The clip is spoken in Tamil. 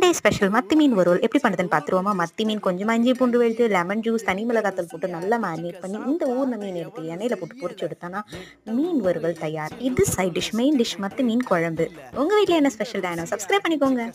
சண்டே ஸ்பெஷல் மத்தி மீன் வறுவல் எப்படி பண்ணுதுன்னு பார்த்துருவோமா மத்தி மீன் கொஞ்சமாக இஞ்சி பூண்டு வெளுத்து லெமன் ஜூஸ் தனி மிளகாத்தல் போட்டு நல்லா மேரினேட் பண்ணி இந்த ஊர்ன மீன் எடுத்து எண்ணெயில் போட்டு பொறிச்சு எடுத்தோன்னா மீன் வறுவல் தயார் இது சைட் டிஷ் மெயின் டிஷ் மத்தி மீன் குழம்பு உங்கள் வீட்டில் என்ன ஸ்பெஷல் டேனோ சப்ஸ்கிரைப் பண்ணிக்கோங்க